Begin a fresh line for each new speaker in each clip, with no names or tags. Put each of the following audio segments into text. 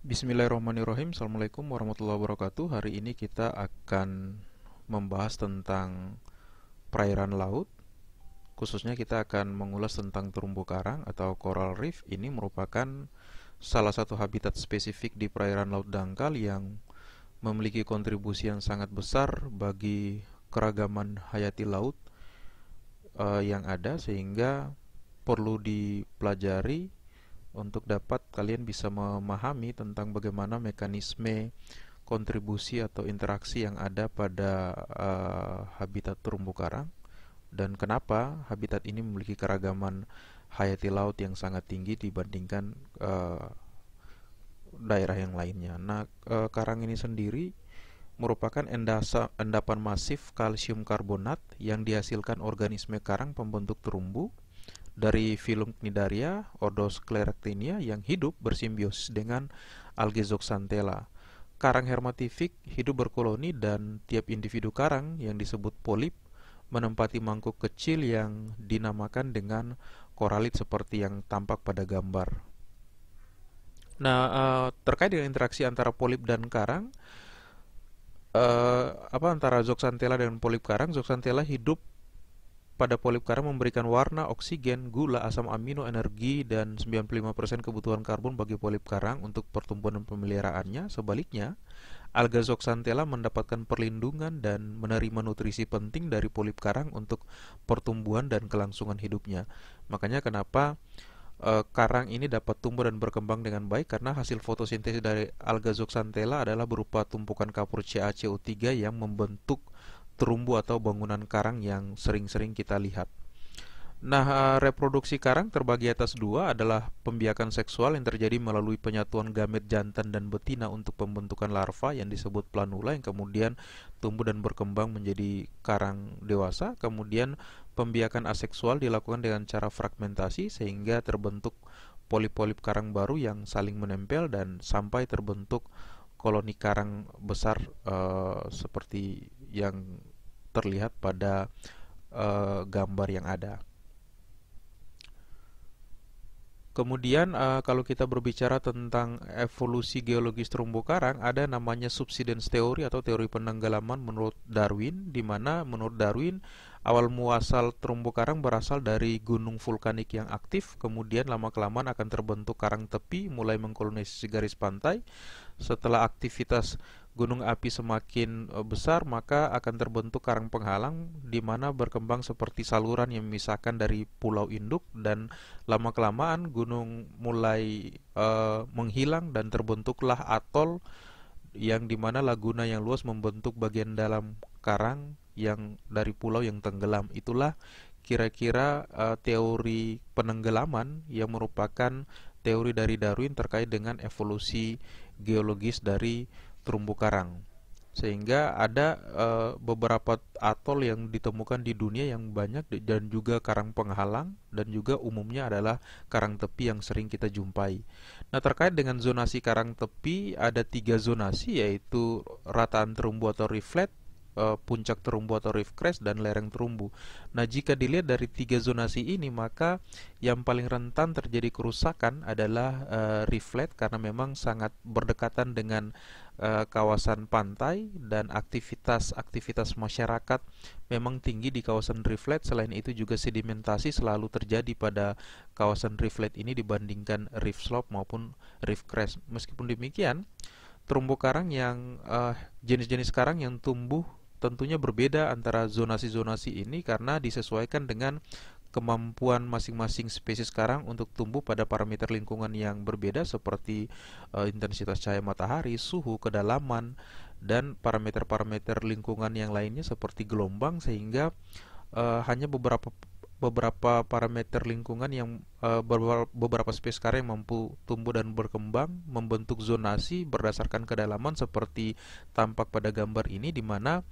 Bismillahirrahmanirrahim Assalamualaikum warahmatullahi wabarakatuh Hari ini kita akan membahas tentang perairan laut Khususnya kita akan mengulas tentang terumbu karang atau coral reef Ini merupakan salah satu habitat spesifik di perairan laut dangkal Yang memiliki kontribusi yang sangat besar bagi keragaman hayati laut eh, yang ada Sehingga perlu dipelajari untuk dapat kalian bisa memahami tentang bagaimana mekanisme kontribusi atau interaksi yang ada pada uh, habitat terumbu karang dan kenapa habitat ini memiliki keragaman hayati laut yang sangat tinggi dibandingkan uh, daerah yang lainnya. Nah, uh, karang ini sendiri merupakan endasa, endapan masif kalsium karbonat yang dihasilkan organisme karang pembentuk terumbu dari filum Cnidaria, Ordo scleractinia yang hidup bersimbiosis dengan Zooxanthella. Karang hermatifik hidup berkoloni dan tiap individu karang yang disebut polip menempati mangkuk kecil yang dinamakan dengan koralit seperti yang tampak pada gambar. Nah, eh, terkait dengan interaksi antara polip dan karang, eh, apa antara zooxanthella dan polip karang, zooxanthella hidup pada polip karang memberikan warna, oksigen, gula, asam amino, energi, dan 95% kebutuhan karbon bagi polip karang untuk pertumbuhan dan pemeliharaannya. Sebaliknya, alga zooxanthella mendapatkan perlindungan dan menerima nutrisi penting dari polip karang untuk pertumbuhan dan kelangsungan hidupnya. Makanya kenapa e, karang ini dapat tumbuh dan berkembang dengan baik karena hasil fotosintesis dari alga zooxanthella adalah berupa tumpukan kapur CaCO3 yang membentuk terumbu atau bangunan karang yang sering-sering kita lihat. Nah, eh, reproduksi karang terbagi atas dua adalah pembiakan seksual yang terjadi melalui penyatuan gamet jantan dan betina untuk pembentukan larva yang disebut planula yang kemudian tumbuh dan berkembang menjadi karang dewasa. Kemudian pembiakan aseksual dilakukan dengan cara fragmentasi sehingga terbentuk polip-polip karang baru yang saling menempel dan sampai terbentuk koloni karang besar uh, seperti yang terlihat pada uh, gambar yang ada. Kemudian uh, kalau kita berbicara tentang evolusi geologis terumbu karang, ada namanya subsidence teori atau teori penenggelaman menurut Darwin, di mana menurut Darwin awal muasal terumbu karang berasal dari gunung vulkanik yang aktif, kemudian lama kelamaan akan terbentuk karang tepi mulai mengkolonisasi garis pantai. Setelah aktivitas gunung api semakin eh, besar maka akan terbentuk karang penghalang di mana berkembang seperti saluran yang memisahkan dari pulau induk dan lama kelamaan gunung mulai e, menghilang dan terbentuklah atol yang mana laguna yang luas membentuk bagian dalam karang yang dari pulau yang tenggelam itulah kira-kira e, teori penenggelaman yang merupakan teori dari Darwin terkait dengan evolusi geologis dari terumbu karang sehingga ada e, beberapa atol yang ditemukan di dunia yang banyak dan juga karang penghalang dan juga umumnya adalah karang tepi yang sering kita jumpai. Nah terkait dengan zonasi karang tepi ada tiga zonasi yaitu rataan terumbu atau reflet, uh, puncak terumbu atau reef crest dan lereng terumbu. Nah, jika dilihat dari tiga zonasi ini, maka yang paling rentan terjadi kerusakan adalah uh, reef flat karena memang sangat berdekatan dengan uh, kawasan pantai dan aktivitas-aktivitas masyarakat memang tinggi di kawasan reef flat. Selain itu juga sedimentasi selalu terjadi pada kawasan reef flat ini dibandingkan reef slope maupun reef crest. Meskipun demikian, terumbu karang yang jenis-jenis uh, jenis -jenis karang yang tumbuh tentunya berbeda antara zonasi-zonasi ini karena disesuaikan dengan kemampuan masing-masing spesies sekarang untuk tumbuh pada parameter lingkungan yang berbeda seperti e, intensitas cahaya matahari, suhu, kedalaman, dan parameter-parameter lingkungan yang lainnya seperti gelombang sehingga e, hanya beberapa beberapa parameter lingkungan yang uh, beberapa spesies karya mampu tumbuh dan berkembang membentuk zonasi berdasarkan kedalaman seperti tampak pada gambar ini di mana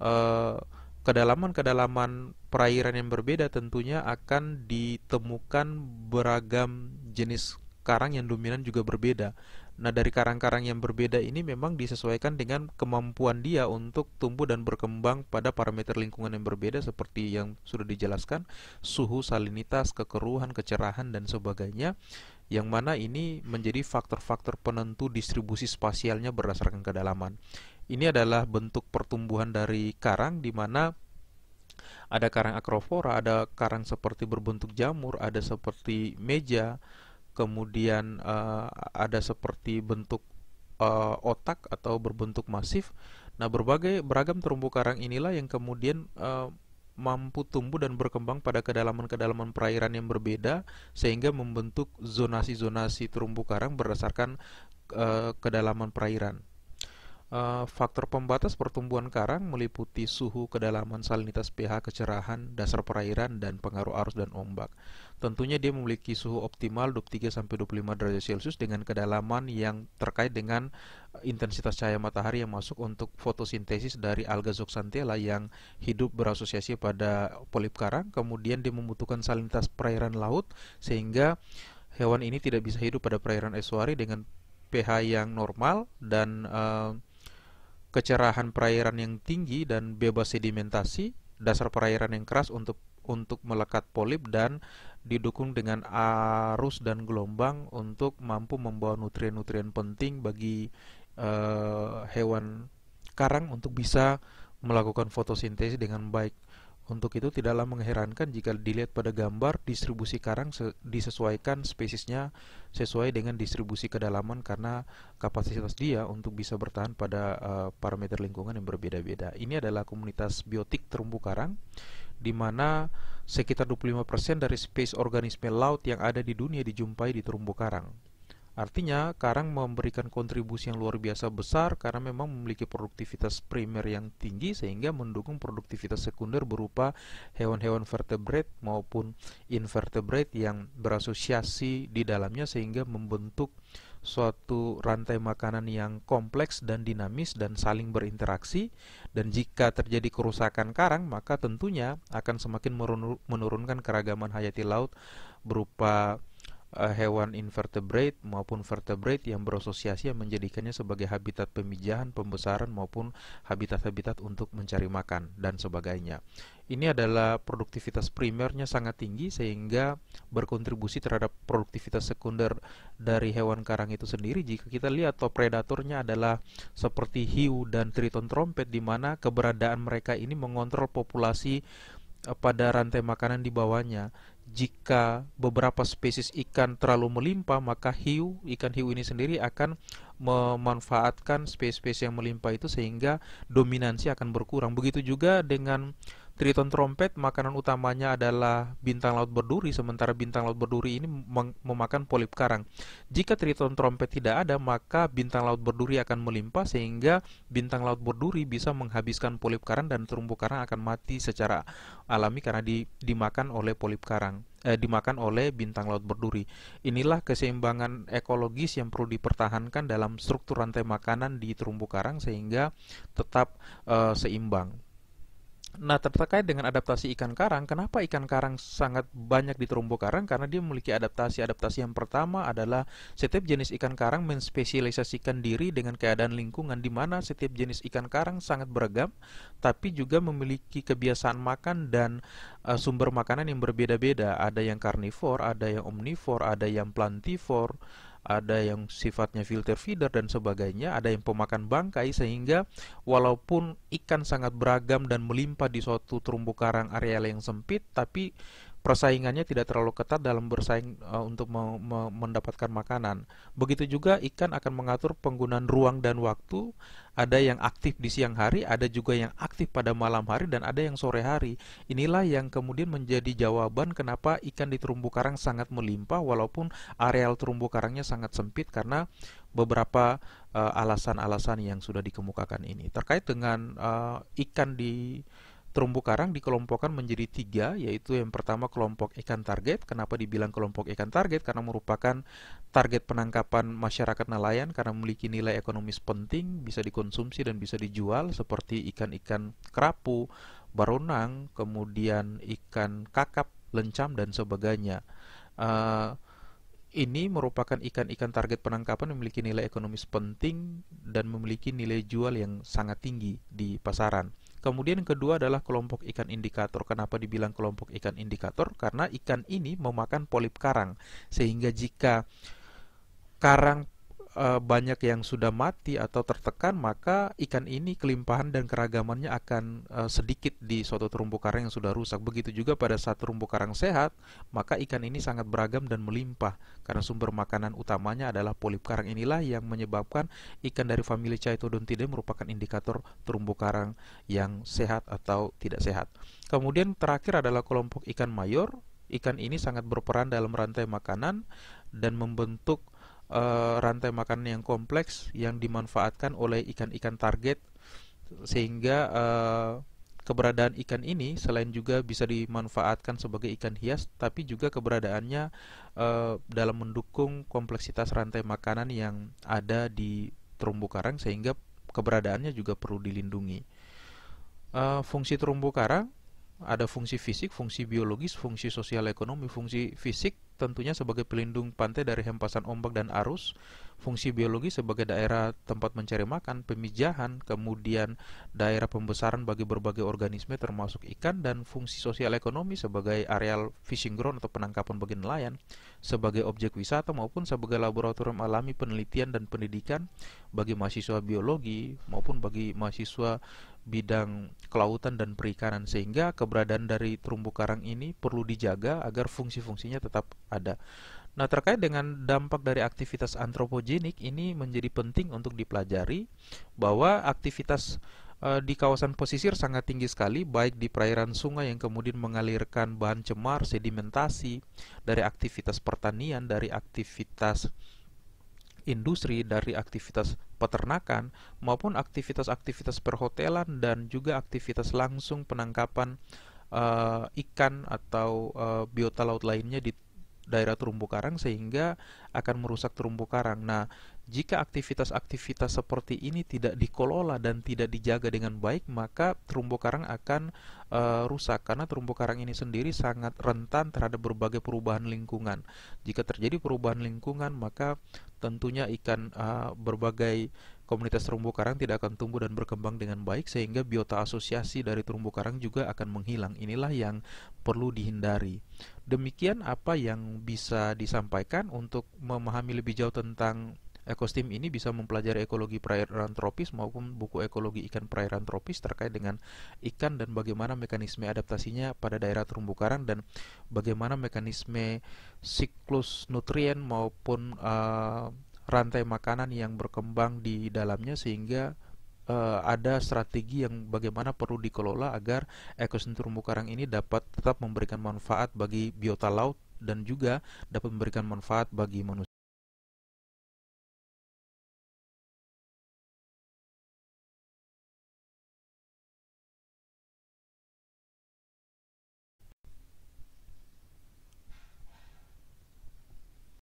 uh, kedalaman-kedalaman perairan yang berbeda tentunya akan ditemukan beragam jenis karang yang dominan juga berbeda. Nah, dari karang-karang yang berbeda ini memang disesuaikan dengan kemampuan dia untuk tumbuh dan berkembang pada parameter lingkungan yang berbeda seperti yang sudah dijelaskan, suhu, salinitas, kekeruhan, kecerahan dan sebagainya yang mana ini menjadi faktor-faktor penentu distribusi spasialnya berdasarkan kedalaman. Ini adalah bentuk pertumbuhan dari karang di mana ada karang akrofora, ada karang seperti berbentuk jamur, ada seperti meja, kemudian uh, ada seperti bentuk uh, otak atau berbentuk masif. Nah, berbagai beragam terumbu karang inilah yang kemudian uh, mampu tumbuh dan berkembang pada kedalaman-kedalaman perairan yang berbeda sehingga membentuk zonasi-zonasi terumbu karang berdasarkan uh, kedalaman perairan. Eh, faktor pembatas pertumbuhan karang meliputi suhu, kedalaman, salinitas pH, kecerahan, dasar perairan, dan pengaruh arus dan ombak. Tentunya dia memiliki suhu optimal 23-25 derajat Celcius dengan kedalaman yang terkait dengan eh, intensitas cahaya matahari yang masuk untuk fotosintesis dari alga zooxanthella yang hidup berasosiasi pada polip karang. Kemudian dia membutuhkan salinitas perairan laut sehingga hewan ini tidak bisa hidup pada perairan esuari dengan pH yang normal dan uh, kecerahan perairan yang tinggi dan bebas sedimentasi, dasar perairan yang keras untuk untuk melekat polip dan didukung dengan arus dan gelombang untuk mampu membawa nutrien-nutrien penting bagi uh, hewan karang untuk bisa melakukan fotosintesis dengan baik. Untuk itu tidaklah mengherankan jika dilihat pada gambar distribusi karang disesuaikan spesiesnya sesuai dengan distribusi kedalaman karena kapasitas dia untuk bisa bertahan pada uh, parameter lingkungan yang berbeda-beda. Ini adalah komunitas biotik terumbu karang di mana sekitar 25% dari spesies organisme laut yang ada di dunia dijumpai di terumbu karang. Artinya, karang memberikan kontribusi yang luar biasa besar karena memang memiliki produktivitas primer yang tinggi sehingga mendukung produktivitas sekunder berupa hewan-hewan vertebrate maupun invertebrate yang berasosiasi di dalamnya sehingga membentuk suatu rantai makanan yang kompleks dan dinamis dan saling berinteraksi dan jika terjadi kerusakan karang maka tentunya akan semakin menurunkan keragaman hayati laut berupa Eh, hewan invertebrate maupun vertebrate yang berasosiasi yang menjadikannya sebagai habitat pemijahan, pembesaran maupun habitat-habitat untuk mencari makan dan sebagainya. Ini adalah produktivitas primernya sangat tinggi sehingga berkontribusi terhadap produktivitas sekunder dari hewan karang itu sendiri. Jika kita lihat top predatornya adalah seperti hiu dan triton trompet di mana keberadaan mereka ini mengontrol populasi eh, pada rantai makanan di bawahnya jika beberapa spesies ikan terlalu melimpah, maka hiu, ikan hiu ini sendiri akan memanfaatkan space-space yang melimpah itu sehingga dominansi akan berkurang. Begitu juga dengan Triton trompet makanan utamanya adalah bintang laut berduri sementara bintang laut berduri ini memakan polip karang. Jika triton trompet tidak ada maka bintang laut berduri akan melimpah sehingga bintang laut berduri bisa menghabiskan polip karang dan terumbu karang akan mati secara alami karena di, dimakan oleh polip karang eh, dimakan oleh bintang laut berduri. Inilah keseimbangan ekologis yang perlu dipertahankan dalam struktur rantai makanan di terumbu karang sehingga tetap eh, seimbang. Nah, terkait dengan adaptasi ikan karang, kenapa ikan karang sangat banyak di terumbu karang? Karena dia memiliki adaptasi. Adaptasi yang pertama adalah setiap jenis ikan karang menspesialisasikan diri dengan keadaan lingkungan di mana setiap jenis ikan karang sangat beragam, tapi juga memiliki kebiasaan makan dan uh, sumber makanan yang berbeda-beda. Ada yang karnivor, ada yang omnivor, ada yang plantivor, ada yang sifatnya filter feeder dan sebagainya, ada yang pemakan bangkai sehingga walaupun ikan sangat beragam dan melimpah di suatu terumbu karang areal yang sempit, tapi persaingannya tidak terlalu ketat dalam bersaing uh, untuk me me mendapatkan makanan. Begitu juga ikan akan mengatur penggunaan ruang dan waktu. Ada yang aktif di siang hari, ada juga yang aktif pada malam hari dan ada yang sore hari. Inilah yang kemudian menjadi jawaban kenapa ikan di terumbu karang sangat melimpah walaupun areal terumbu karangnya sangat sempit karena beberapa eh, alasan-alasan uh, yang sudah dikemukakan ini. Terkait dengan uh, ikan di Terumbu karang dikelompokkan menjadi tiga, yaitu yang pertama kelompok ikan target. Kenapa dibilang kelompok ikan target? Karena merupakan target penangkapan masyarakat nelayan karena memiliki nilai ekonomis penting, bisa dikonsumsi dan bisa dijual seperti ikan-ikan kerapu, baronang, kemudian ikan kakap, lencam dan sebagainya. Uh, ini merupakan ikan-ikan target penangkapan yang memiliki nilai ekonomis penting dan memiliki nilai jual yang sangat tinggi di pasaran. Kemudian yang kedua adalah kelompok ikan indikator. Kenapa dibilang kelompok ikan indikator? Karena ikan ini memakan polip karang. Sehingga jika karang Eh, banyak yang sudah mati atau tertekan, maka ikan ini kelimpahan dan keragamannya akan uh, sedikit di suatu terumbu karang yang sudah rusak. Begitu juga pada saat terumbu karang sehat, maka ikan ini sangat beragam dan melimpah karena sumber makanan utamanya adalah polip karang. Inilah yang menyebabkan ikan dari famili Chaetodontidae merupakan indikator terumbu karang yang sehat atau tidak sehat. Kemudian terakhir adalah kelompok ikan mayor. Ikan ini sangat berperan dalam rantai makanan dan membentuk Eh, rantai makanan yang kompleks yang dimanfaatkan oleh ikan-ikan target sehingga uh, keberadaan ikan ini selain juga bisa dimanfaatkan sebagai ikan hias tapi juga keberadaannya uh, dalam mendukung kompleksitas rantai makanan yang ada di terumbu karang sehingga keberadaannya juga perlu dilindungi. Uh, fungsi terumbu karang ada fungsi fisik, fungsi biologis, fungsi sosial ekonomi, fungsi fisik tentunya sebagai pelindung pantai dari hempasan ombak dan arus, fungsi biologi sebagai daerah tempat mencari makan, pemijahan, kemudian daerah pembesaran bagi berbagai organisme termasuk ikan dan fungsi sosial ekonomi sebagai areal fishing ground atau penangkapan bagi nelayan, sebagai objek wisata maupun sebagai laboratorium alami penelitian dan pendidikan bagi mahasiswa biologi maupun bagi mahasiswa bidang kelautan dan perikanan sehingga keberadaan dari terumbu karang ini perlu dijaga agar fungsi-fungsinya tetap ada. Nah, terkait dengan dampak dari aktivitas antropogenik ini menjadi penting untuk dipelajari bahwa aktivitas eh, di kawasan pesisir sangat tinggi sekali baik di perairan sungai yang kemudian mengalirkan bahan cemar, sedimentasi dari aktivitas pertanian, dari aktivitas industri, dari aktivitas peternakan maupun aktivitas-aktivitas perhotelan dan juga aktivitas langsung penangkapan uh, ikan atau uh, biota laut lainnya di daerah terumbu karang sehingga akan merusak terumbu karang. Nah, jika aktivitas-aktivitas seperti ini tidak dikelola dan tidak dijaga dengan baik, maka terumbu karang akan e, rusak karena terumbu karang ini sendiri sangat rentan terhadap berbagai perubahan lingkungan. Jika terjadi perubahan lingkungan, maka tentunya ikan e, berbagai Komunitas terumbu karang tidak akan tumbuh dan berkembang dengan baik sehingga biota asosiasi dari terumbu karang juga akan menghilang. Inilah yang perlu dihindari. Demikian apa yang bisa disampaikan untuk memahami lebih jauh tentang ekosistem ini bisa mempelajari ekologi perairan tropis maupun buku ekologi ikan perairan tropis terkait dengan ikan dan bagaimana mekanisme adaptasinya pada daerah terumbu karang dan bagaimana mekanisme siklus nutrien maupun uh, rantai makanan yang berkembang di dalamnya sehingga uh, ada strategi yang bagaimana perlu dikelola agar ekosistem terumbu karang ini dapat tetap memberikan manfaat bagi biota laut dan juga dapat memberikan manfaat bagi manusia.